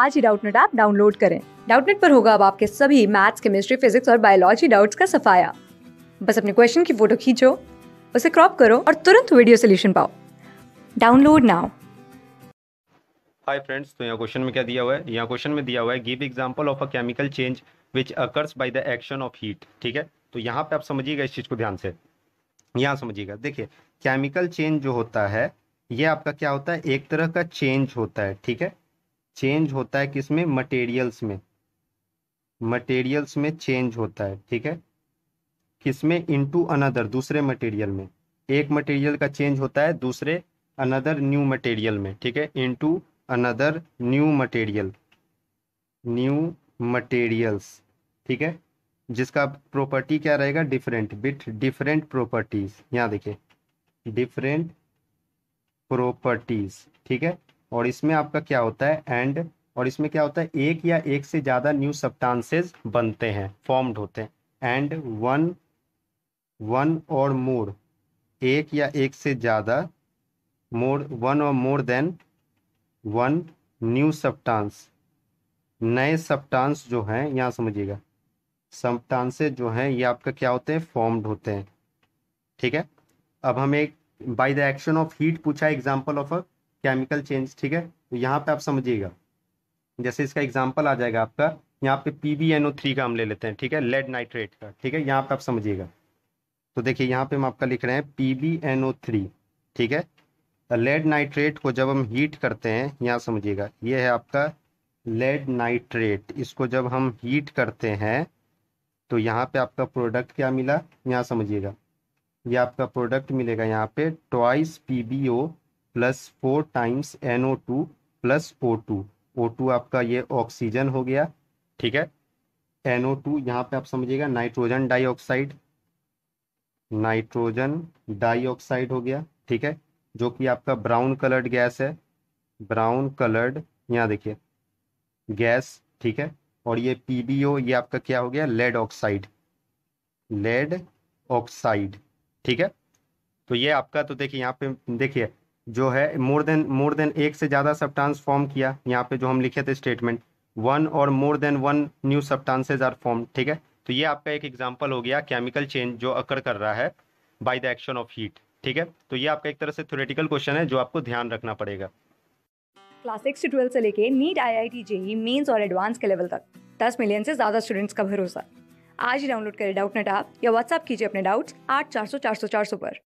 आज ही Doubtnut app download करें डाउटनेट पर होगा अब आपके सभी मैथ्स केमिस्ट्री फिजिक्स और बायोलॉजी डाउट्स का सफाया बस अपने क्वेश्चन की फोटो खींचो उसे क्रॉप करो और तुरंत वीडियो सोल्यूशन पाओ डाउनलोड नाउ हाय फ्रेंड्स तो यहाँ क्वेश्चन में क्या दिया हुआ है यहाँ क्वेश्चन में दिया हुआ है give example of a chemical change which occurs by the action of heat ठीक है तो यहाँ पे आप समझिएगा इस चीज़ को ध्यान से यहाँ समझिएगा देखिए केमिकल चेंज जो होता है ये आपका क्या होता है एक तरह का चेंज होता है ठीक है चेंज होता है किसमें मटेरियल्स में मटेरियल्स में चेंज होता है ठीक है किसमें इनटू अनदर दूसरे मटेरियल में एक मटेरियल का चेंज होता है दूसरे अनदर न्यू मटेरियल में ठीक है into another new material new materials ठीक है जिसका प्रॉपर्टी क्या रहेगा डिफरेंट विथ डिफरेंट प्रॉपर्टीज यहाँ देखिए डिफरेंट प्रॉपर्टीज ठीक है और इसमें आपका क्या होता है एंड और इसमें क्या होता है एक या एक से ज़्यादा न्यू सब्टांसेज बनते हैं फॉर्म्ड होते हैं एंड वन वन और मोर एक या एक से ज़्यादा मोर वन और more than one new substance नए सब्टांस जो हैं यहाँ समझिएगा सब्टांसेज जो हैं ये आपका क्या होते हैं फॉर्म्ड होते हैं ठीक है अब हमें by the action of heat पूछा example of a chemical change ठीक है तो यहाँ पे आप समझिएगा जैसे इसका एग्जाम्पल आ जाएगा आपका यहाँ पे P B N O three का हम ले लेते हैं ठीक है लेड नाइट्रेट का ठीक है यहाँ पे आप समझिएगा तो देखिए यहाँ पे हम आपका लिख रहे हैं P B N O three ठीक है लेड तो नाइट्रेट को जब हम हीट करते हैं यहाँ समझिएगा ये है आपका लेड नाइट्रेट इसको जब हम हीट करते हैं तो यहाँ पे आपका प्रोडक्ट क्या मिला यहाँ समझिएगा ये यह आपका प्रोडक्ट मिलेगा यहाँ पे twice P B O plus four times N O two plus O two O two आपका ये ऑक्सीजन हो गया ठीक है एन ओ टू यहाँ पे आप समझिएगा नाइट्रोजन डाइऑक्साइड नाइट्रोजन डाइऑक्साइड हो गया ठीक है जो कि आपका ब्राउन कलर्ड गैस है ब्राउन कलर्ड यहाँ देखिए गैस ठीक है और ये पी बी ओ ये आपका क्या हो गया लेड ऑक्साइड लेड ऑक्साइड ठीक है तो ये आपका तो देखिए यहाँ पे देखिए जो है मोर देन मोर देन एक से ज़्यादा सब्टांस फॉर्म किया यहाँ पे जो हम लिखे थे स्टेटमेंट वन और more than one new substances are form ठीक है तो ये आपका एक एग्जाम्पल हो गया केमिकल चेंज जो अकर कर रहा है by the action of heat ठीक है तो ये आपका एक तरह से थ्योरेटिकल क्वेश्चन है जो आपको ध्यान रखना पड़ेगा क्लास सिक्स से ट्वेल्व से लेके NEET I I T JEE mains और एडवांस के लेवल तक दस मिलियन से ज़्यादा स्टूडेंट्स का भरोसा आज ही डाउनलोड करें डाउट नेट ऐप या व्हाट्सअप कीजिए अपने डाउट्स आठ चार सौ चार सौ चार सौ पर